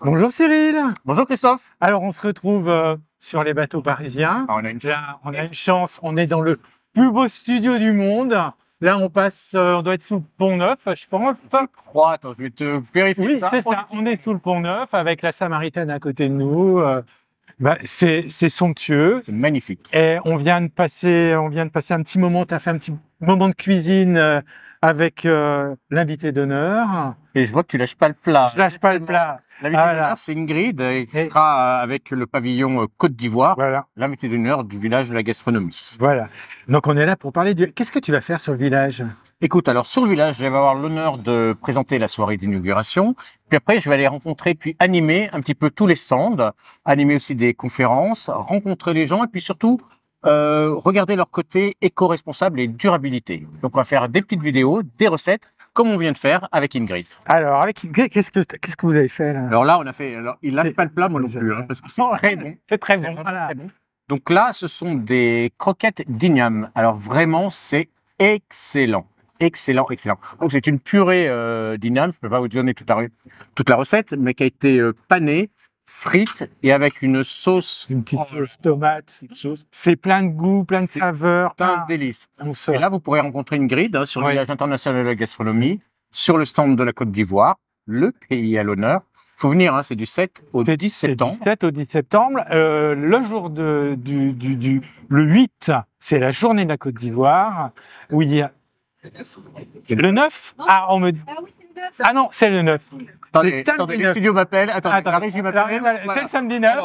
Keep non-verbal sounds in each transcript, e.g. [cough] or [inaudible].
Bonjour Cyril. Bonjour Christophe. Alors on se retrouve euh, sur les bateaux parisiens. Ah, on a une chance. on a une chance. On est dans le plus beau studio du monde. Là, on passe, euh, on doit être sous le pont neuf, je pense. Je oh, crois, attends, je vais te vérifier. Oui, ça. ça. On est sous le pont neuf avec la Samaritaine à côté de nous, euh, bah, c'est somptueux. C'est magnifique. Et on vient de passer, on vient de passer un petit moment. Tu as fait un petit moment de cuisine euh, avec euh, l'invité d'honneur. Et je vois que tu lâches pas le plat. Je lâche pas le plat. L'invité d'honneur, c'est Ingrid, euh, avec le pavillon Côte d'Ivoire, l'invité d'honneur du village de la gastronomie. Voilà. Donc on est là pour parler du. Qu'est-ce que tu vas faire sur le village Écoute, alors sur le village, je vais avoir l'honneur de présenter la soirée d'inauguration. Puis après, je vais aller rencontrer, puis animer un petit peu tous les stands, animer aussi des conférences, rencontrer les gens et puis surtout euh, regarder leur côté éco-responsable et durabilité. Donc on va faire des petites vidéos, des recettes comme on vient de faire avec Ingrid. Alors, avec Ingrid, qu'est-ce que, qu'est-ce que vous avez fait là Alors là, on a fait. Alors, il n'a pas le plat, moi non plus, hein, parce c'est très bon. très Donc là, ce sont des croquettes d'igname. Alors vraiment, c'est excellent excellent, excellent. Donc c'est une purée euh, je ne peux pas vous donner toute la, toute la recette, mais qui a été euh, panée, frite et avec une sauce. Une petite sauce tomate, petite mmh. sauce. C'est plein de goût, plein de saveurs. Plein de délices. Et là, vous pourrez rencontrer une grille hein, sur le international de la gastronomie, sur le stand de la Côte d'Ivoire, le pays à l'honneur. Il faut venir, hein, c'est du 7 au 10 septembre. 7 au 10 septembre. Euh, le jour de, du, du, du, le 8, c'est la journée de la Côte d'Ivoire, où il y a le 9 Ah, on me dit. Ah, ah non, c'est le 9. Attendez, attendez les studios Attendez, m'appelle. C'est le samedi 9.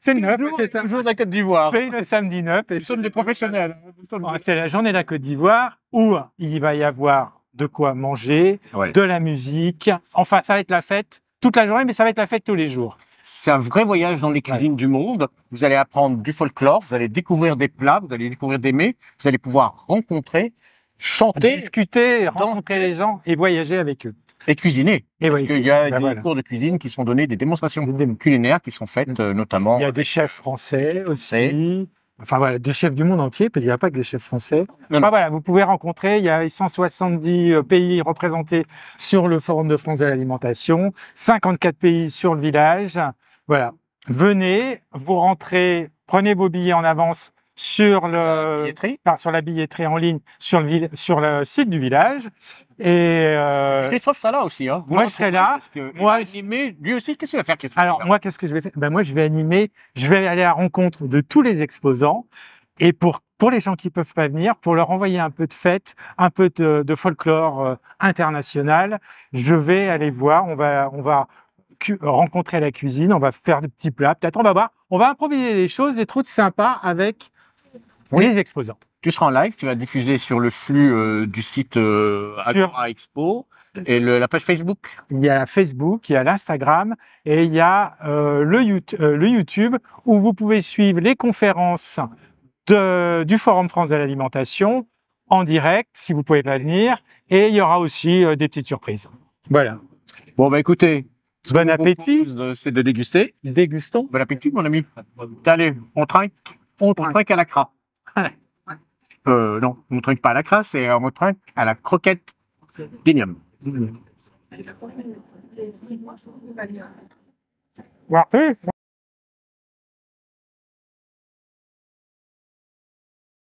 C'est le 9. [laughs] C'est jour de la Côte d'Ivoire. C'est le samedi 9. Et sont des professionnels. Oh, c'est la journée de la Côte d'Ivoire où il va y avoir de quoi manger, de la musique. Enfin, ça va être la fête toute la journée, mais ça va être la fête tous les jours. C'est un vrai voyage dans les cuisines du monde. Vous allez apprendre du folklore, vous allez découvrir des plats, vous allez découvrir des mets, vous allez pouvoir rencontrer chanter, discuter, rencontrer les gens et voyager avec eux. Et cuisiner. parce qu'il y a ben des cours de cuisine qui sont donnés, des démonstrations culinaires qui sont faites euh, notamment. Il y a des chefs français aussi. Enfin voilà, des chefs du monde entier, puis il n'y a pas que des chefs français. voilà, vous pouvez rencontrer, il y a 170 euh, pays représentés sur le Forum de France de l'alimentation, 54 pays sur le village. Voilà, venez, vous rentrez, prenez vos billets en avance sur le sur la billetterie en ligne sur le sur le site du village et euh, Christophe ça là aussi hein. moi je serai là moi animer lui aussi qu'est-ce qu'il va faire alors moi qu'est-ce que je vais faire ben moi je vais animer je vais aller à la rencontre de tous les exposants et pour pour les gens qui peuvent pas venir, pour leur envoyer un peu de fête, un peu de, folklore euh, international, je vais aller voir. On va on va rencontrer la cuisine, on va faire des petits plats, peut-être on va voir, on va improviser des choses, des trucs sympas avec oui. les exposants. Tu seras en live, tu vas diffuser sur le flux euh, du site euh, Expo et le, la page Facebook. Il y a Facebook, il y a l'Instagram et il y a euh, le, YouTube, euh, le, YouTube, où vous pouvez suivre les conférences de, du Forum France de l'alimentation en direct si vous pouvez venir et il y aura aussi des petites surprises. Voilà. Bon bah écoutez, bon appétit. C'est de déguster. Dégustons. Bon appétit mon ami. Allez, on trinque. On trinque, à la ah euh, non, on ne trinque pas à la crasse, et on trinque à la croquette d'igname.